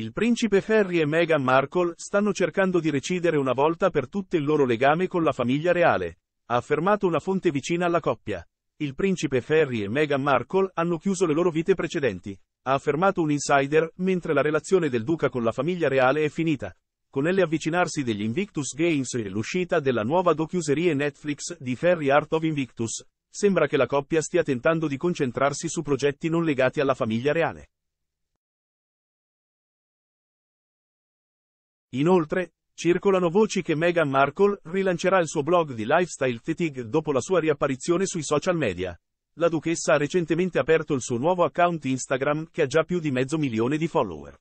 Il principe Ferry e Meghan Markle stanno cercando di recidere una volta per tutte il loro legame con la famiglia reale, ha affermato una fonte vicina alla coppia. Il principe Ferry e Meghan Markle hanno chiuso le loro vite precedenti, ha affermato un insider, mentre la relazione del duca con la famiglia reale è finita. Con elle avvicinarsi degli Invictus Games e l'uscita della nuova docuserie Netflix di Ferry Art of Invictus, sembra che la coppia stia tentando di concentrarsi su progetti non legati alla famiglia reale. Inoltre, circolano voci che Meghan Markle rilancerà il suo blog di Lifestyle Fatigue dopo la sua riapparizione sui social media. La duchessa ha recentemente aperto il suo nuovo account Instagram che ha già più di mezzo milione di follower.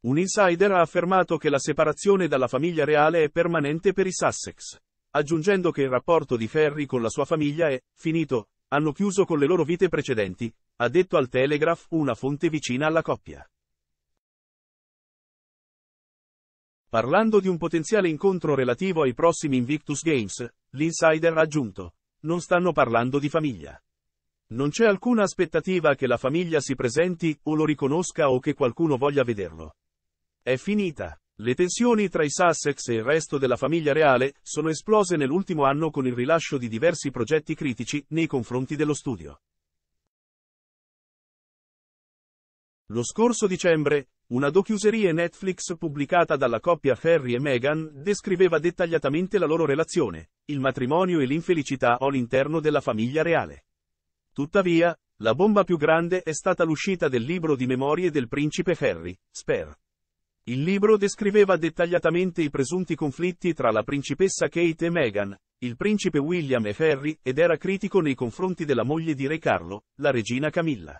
Un insider ha affermato che la separazione dalla famiglia reale è permanente per i Sussex, aggiungendo che il rapporto di Ferry con la sua famiglia è finito, hanno chiuso con le loro vite precedenti, ha detto al Telegraph una fonte vicina alla coppia. Parlando di un potenziale incontro relativo ai prossimi Invictus Games, l'insider ha aggiunto, non stanno parlando di famiglia. Non c'è alcuna aspettativa che la famiglia si presenti o lo riconosca o che qualcuno voglia vederlo. È finita. Le tensioni tra i Sussex e il resto della famiglia reale sono esplose nell'ultimo anno con il rilascio di diversi progetti critici nei confronti dello studio. Lo scorso dicembre, una docuserie Netflix pubblicata dalla coppia Ferry e Meghan descriveva dettagliatamente la loro relazione, il matrimonio e l'infelicità all'interno della famiglia reale. Tuttavia, la bomba più grande è stata l'uscita del libro di memorie del principe Ferry, Sper. Il libro descriveva dettagliatamente i presunti conflitti tra la principessa Kate e Meghan, il principe William e Ferry ed era critico nei confronti della moglie di Re Carlo, la regina Camilla.